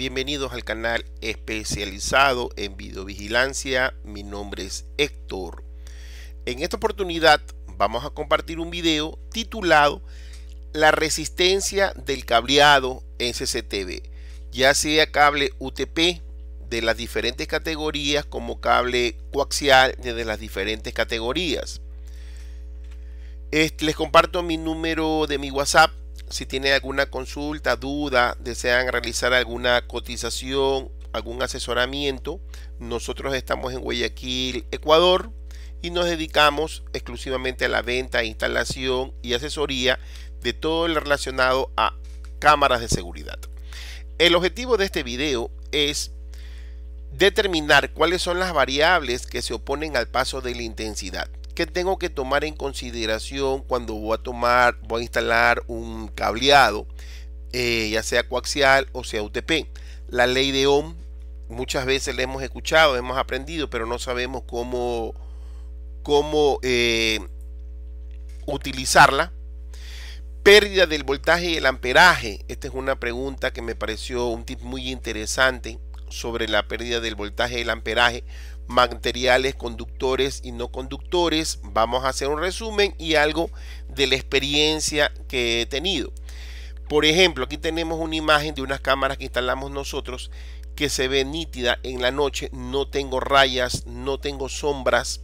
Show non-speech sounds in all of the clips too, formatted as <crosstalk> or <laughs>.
Bienvenidos al canal especializado en videovigilancia. Mi nombre es Héctor. En esta oportunidad vamos a compartir un video titulado La resistencia del cableado en CCTV, ya sea cable UTP de las diferentes categorías como cable coaxial de las diferentes categorías. les comparto mi número de mi WhatsApp si tienen alguna consulta, duda, desean realizar alguna cotización, algún asesoramiento, nosotros estamos en Guayaquil, Ecuador, y nos dedicamos exclusivamente a la venta, instalación y asesoría de todo lo relacionado a cámaras de seguridad. El objetivo de este video es determinar cuáles son las variables que se oponen al paso de la intensidad que tengo que tomar en consideración cuando voy a tomar, voy a instalar un cableado, eh, ya sea coaxial o sea UTP. La ley de Ohm muchas veces la hemos escuchado, hemos aprendido, pero no sabemos cómo, cómo eh, utilizarla. Pérdida del voltaje y el amperaje. Esta es una pregunta que me pareció un tip muy interesante sobre la pérdida del voltaje y el amperaje, materiales conductores y no conductores. Vamos a hacer un resumen y algo de la experiencia que he tenido. Por ejemplo, aquí tenemos una imagen de unas cámaras que instalamos nosotros que se ve nítida en la noche. No tengo rayas, no tengo sombras,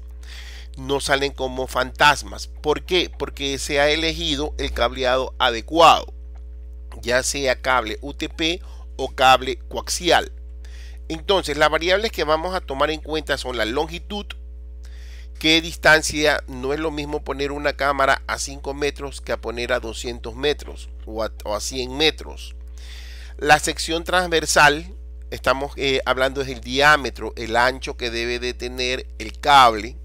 no salen como fantasmas. ¿Por qué? Porque se ha elegido el cableado adecuado, ya sea cable UTP o cable coaxial. Entonces, las variables que vamos a tomar en cuenta son la longitud, qué distancia, no es lo mismo poner una cámara a 5 metros que a poner a 200 metros o a, 100 metros. La sección transversal, estamos eh, hablando hablando del diámetro, el ancho que debe de tener el cable,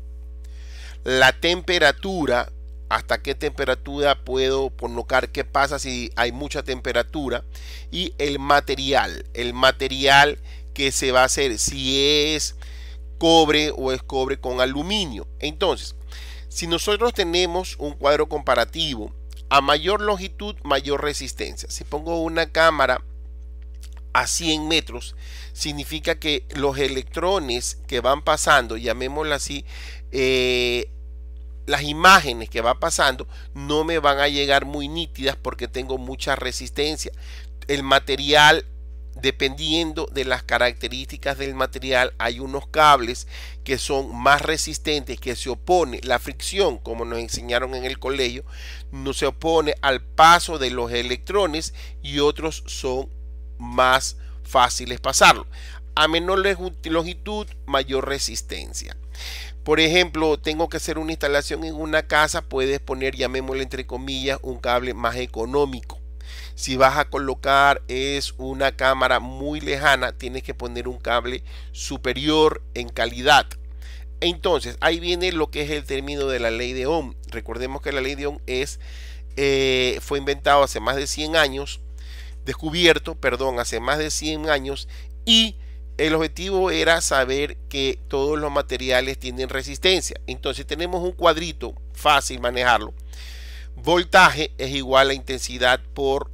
la temperatura, hasta qué temperatura puedo colocar, qué pasa si hay mucha temperatura y el material, el material que se va a hacer, si es cobre o es cobre con aluminio. Entonces, si nosotros tenemos un cuadro comparativo, a mayor longitud, mayor resistencia. Si pongo una cámara a 100 metros, significa que los electrones que van pasando, llamémoslo así, eh, las imágenes que va pasando no me van a llegar muy nítidas porque tengo mucha resistencia. El material dependiendo de las características del material hay unos cables que son más resistentes que se opone la fricción como nos enseñaron en el colegio no se opone al paso de los electrones y otros son más fáciles pasarlo a menor longitud mayor resistencia por ejemplo, tengo que hacer una instalación en una casa, puedes poner, llamémosle entre comillas, un cable más económico si vas a colocar es una cámara muy lejana, tienes que poner un cable superior en calidad. Entonces, ahí viene lo que es el término de la ley de Ohm. Recordemos que la ley de Ohm es, eh, fue inventado hace más de 100 años, descubierto, perdón, hace más de 100 años y el objetivo era saber que todos los materiales tienen resistencia. Entonces tenemos un cuadrito, fácil manejarlo. Voltaje es igual a intensidad por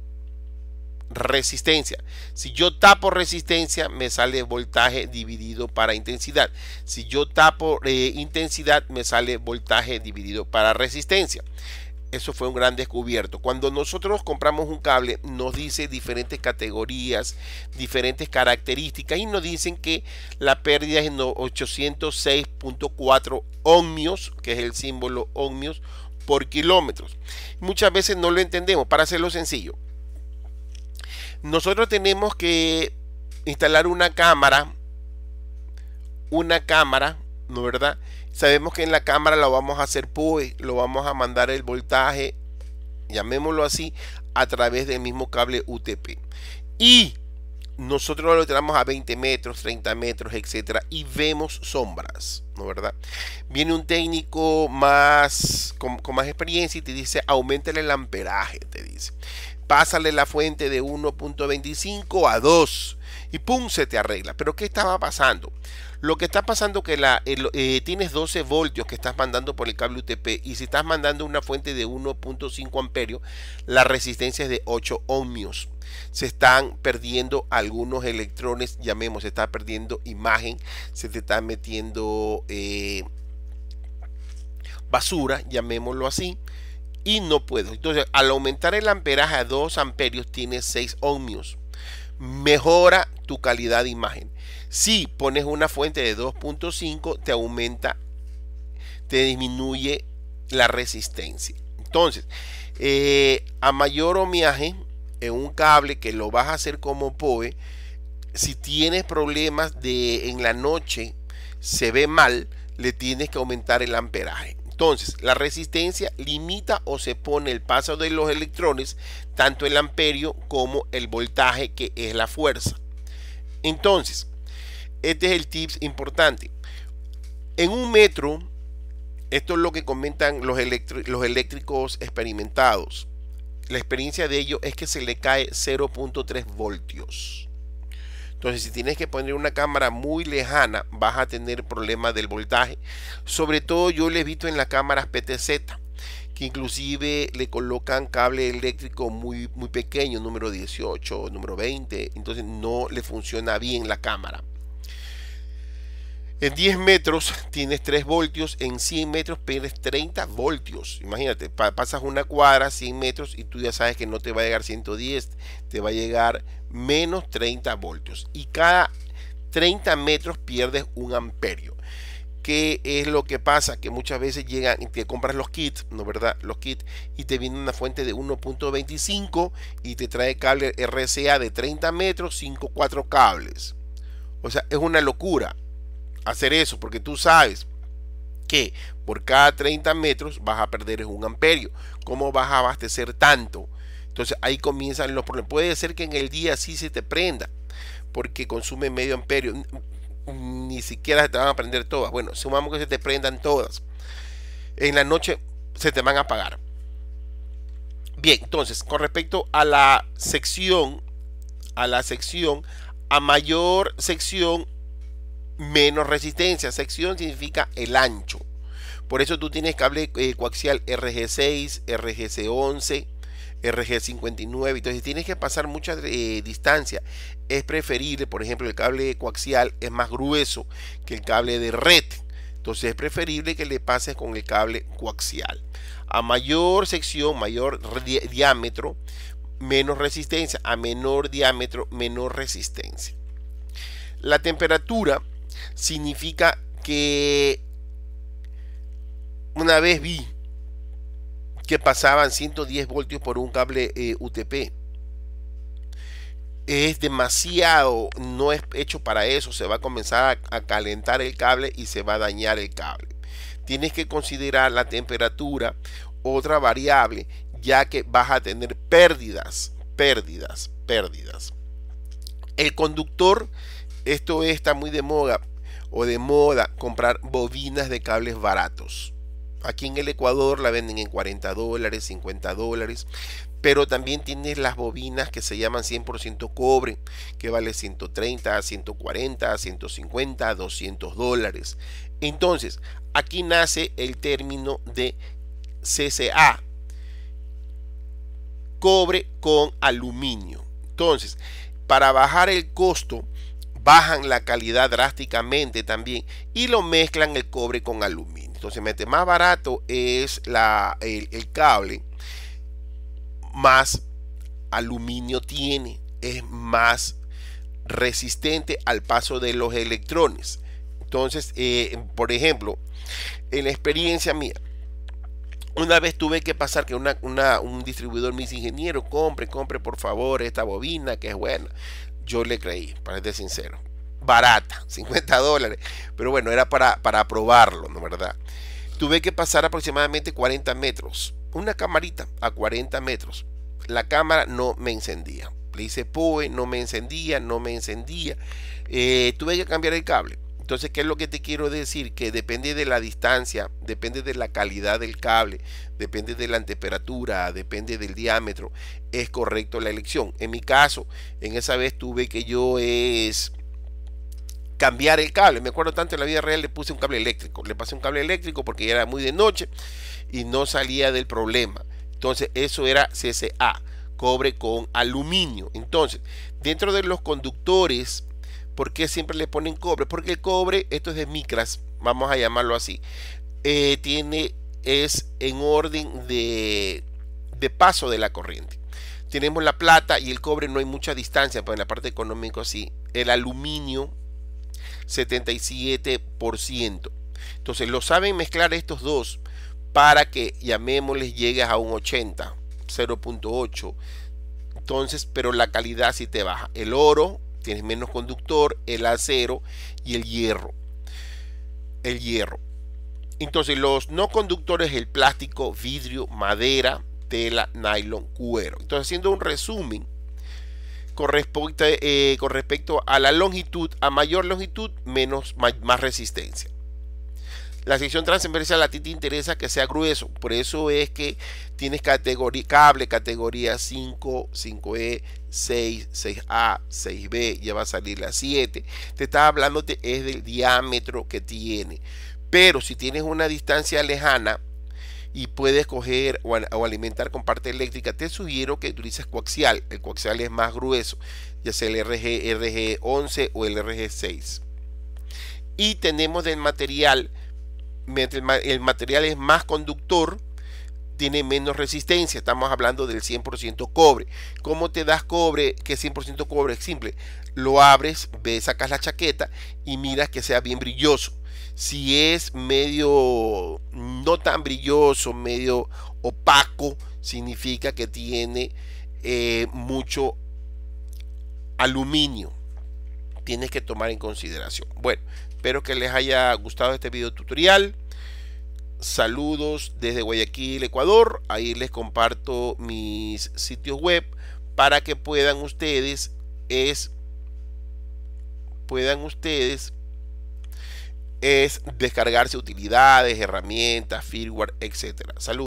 resistencia. Si yo tapo resistencia, me sale voltaje dividido para intensidad. Si yo tapo eh, intensidad, me sale voltaje dividido para resistencia. Eso fue un gran descubierto. Cuando nosotros compramos un cable, nos dice diferentes categorías, diferentes características y nos dicen que la pérdida es en 806.4 ohmios, que es el símbolo ohmios por kilómetros. Muchas veces no lo entendemos, para hacerlo sencillo. Nosotros tenemos que instalar una cámara, una cámara, ¿no verdad? Sabemos que en la cámara lo vamos a hacer pues lo vamos a mandar el voltaje, llamémoslo así, a través del mismo cable UTP. Y nosotros lo tenemos a 20 metros, 30 metros, etcétera, y vemos sombras, ¿no verdad? Viene un técnico más con, más experiencia y te dice, aumentale el amperaje, te dice. Pásale la fuente de 1.25 a 2 y ¡pum! se te arregla. Pero ¿qué estaba pasando? Lo que está pasando que la, eh, tienes 12 voltios que estás mandando por el cable UTP y si estás mandando una fuente de 1.5 amperios, la resistencia es de 8 ohmios. Se están perdiendo algunos electrones, llamemos, se está perdiendo imagen, se te está metiendo eh, basura, llamémoslo así y no puedo. Entonces, al aumentar el amperaje a 2 amperios, tiene 6 ohmios mejora tu calidad de imagen. Si pones una fuente de 2.5, te aumenta, te disminuye la resistencia. Entonces, eh, a mayor homiaje en un cable que lo vas a hacer como POE, si tienes problemas de en la noche se ve mal, le tienes que aumentar el amperaje. Entonces, la resistencia limita o se pone el paso de los electrones, tanto el amperio como el voltaje que es la fuerza. Entonces, este es el tips importante. En un metro, esto es lo que comentan los, los eléctricos experimentados. La experiencia de ellos es que se le cae 0.3 voltios. Entonces, si tienes que poner una cámara muy lejana, vas a tener problemas del voltaje. Sobre todo yo le he visto en las cámaras PTZ, que inclusive le colocan cable eléctrico muy, muy pequeño, número 18, número 20. Entonces no le funciona bien la cámara. En 10 metros tienes 3 voltios, en 100 metros pierdes 30 voltios. Imagínate, pasas una cuadra, 100 metros y tú ya sabes que no te va a llegar 110, te va a llegar menos 30 voltios. Y cada 30 metros pierdes un amperio. ¿Qué es lo que pasa? Que muchas veces llegan y te compras los kits, ¿no verdad? Los kits y te viene una fuente de 1.25 y te trae cable RCA de 30 metros, 5, 4 cables. O sea, es una locura hacer eso, porque tú sabes que por cada 30 metros vas a perder un amperio. ¿Cómo vas a abastecer tanto? Entonces ahí comienzan los problemas. Puede ser que en el día sí se te prenda, porque consume medio amperio. Ni siquiera se te van a prender todas. Bueno, sumamos que se te prendan todas. En la noche se te van a apagar. Bien, entonces, con respecto a la sección, a la sección, a mayor sección, menos resistencia. Sección significa el ancho. Por eso tú tienes cable eh, coaxial RG6, RGC11, RG59. Entonces tienes que pasar mucha eh, distancia. Es preferible, por ejemplo, el cable coaxial es más grueso que el cable de red. Entonces es preferible que le pases con el cable coaxial. A mayor sección, mayor diámetro, menos resistencia. A menor diámetro, menor resistencia. La temperatura significa que una vez vi que pasaban 110 voltios por un cable eh, UTP. Es demasiado, no es hecho para eso. Se va a comenzar a, a calentar el cable y se va a dañar el cable. Tienes que considerar la temperatura, otra variable, ya que vas a tener pérdidas, pérdidas, pérdidas. El conductor, esto está muy de moda, o de moda comprar bobinas de cables baratos. Aquí en el Ecuador la venden en 40 dólares, 50 dólares, pero también tienes las bobinas que se llaman 100% cobre, que vale 130, 140, 150, 200 dólares. Entonces, aquí nace el término de CCA, cobre con aluminio. Entonces, para bajar el costo bajan la calidad drásticamente también y lo mezclan el cobre con aluminio. Entonces, mete más barato es la, el, cable, más aluminio tiene, es más resistente al paso de los electrones. Entonces, eh, por ejemplo, en la experiencia mía, una vez tuve que pasar que una, un distribuidor mis ingenieros ingeniero, compre, compre por favor esta bobina que es buena yo le creí, para ser sincero. Barata, 50 <laughs> dólares. Pero bueno, era para, para probarlo, ¿no verdad? Tuve que pasar aproximadamente 40 metros. Una camarita a 40 metros. La cámara no me encendía. Le hice POE, no me encendía, no me encendía. Eh, tuve que cambiar el cable. Entonces, ¿qué es lo que te quiero decir? Que depende de la distancia, depende de la calidad del cable, depende de la temperatura, depende del diámetro, es correcto la elección. En mi caso, en esa vez tuve que yo es cambiar el cable. Me acuerdo tanto en la vida real le puse un cable eléctrico. Le pasé un cable eléctrico porque ya era muy de noche y no salía del problema. Entonces eso era CCA, cobre con aluminio. Entonces, dentro de los conductores ¿Por qué siempre le ponen cobre? Porque el cobre, esto es de micras, vamos a llamarlo así, eh, tiene, es en orden de, de paso de la corriente. Tenemos la plata y el cobre, no hay mucha distancia, pero pues en la parte económica sí. El aluminio, 77%. Entonces, lo saben mezclar estos dos para que, llamémosles, llegues a un 80, 0.8. Entonces, pero la calidad sí te baja. El oro, tienes menos conductor, el acero y el hierro. El hierro. Entonces, los no conductores, el plástico, vidrio, madera, tela, nylon, cuero. Entonces, haciendo un resumen con respecto, eh, con respecto a la longitud, a mayor longitud, menos, más resistencia. La sección transversal a ti te interesa que sea grueso, por eso es que tienes categoría, cable categoría 5, 5E, 6, 6A, 6B, ya va a salir la 7. Te estaba hablando es del diámetro que tiene. Pero si tienes una distancia lejana, y puedes coger o, alimentar con parte eléctrica, te sugiero que utilices coaxial. El coaxial es más grueso, ya sea el RG, RG11 o el RG6. Y tenemos del material mientras el material es más conductor, tiene menos resistencia. Estamos hablando del 100% cobre. ¿Cómo te das cobre que 100% cobre? Es simple. Lo abres, ves, sacas la chaqueta y miras que sea bien brilloso. Si es medio no tan brilloso, medio opaco, significa que tiene eh, mucho aluminio tienes que tomar en consideración. Bueno, espero que les haya gustado este video tutorial. Saludos desde Guayaquil, Ecuador. Ahí les comparto mis sitios web para que puedan ustedes es puedan ustedes es descargarse utilidades, herramientas, firmware, etcétera. Saludos.